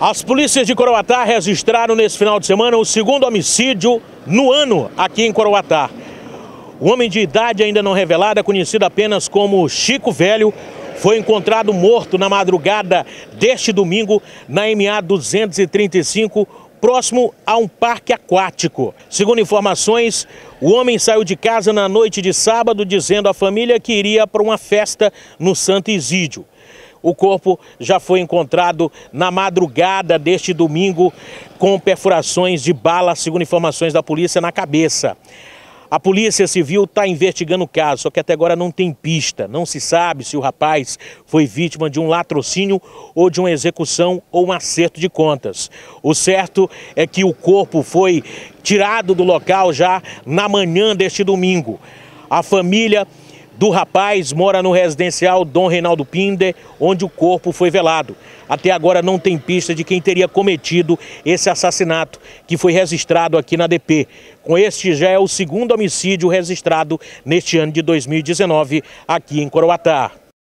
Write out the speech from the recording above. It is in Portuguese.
As polícias de Coroatá registraram nesse final de semana o segundo homicídio no ano aqui em Coroatá. O homem de idade ainda não revelada, conhecido apenas como Chico Velho, foi encontrado morto na madrugada deste domingo na MA 235, próximo a um parque aquático. Segundo informações, o homem saiu de casa na noite de sábado dizendo à família que iria para uma festa no Santo Isídio. O corpo já foi encontrado na madrugada deste domingo com perfurações de bala, segundo informações da polícia, na cabeça. A Polícia Civil está investigando o caso, só que até agora não tem pista. Não se sabe se o rapaz foi vítima de um latrocínio ou de uma execução ou um acerto de contas. O certo é que o corpo foi tirado do local já na manhã deste domingo. A família do rapaz mora no residencial Dom Reinaldo Pinder, onde o corpo foi velado. Até agora não tem pista de quem teria cometido esse assassinato que foi registrado aqui na DP. Com este já é o segundo homicídio registrado neste ano de 2019 aqui em Coroatá.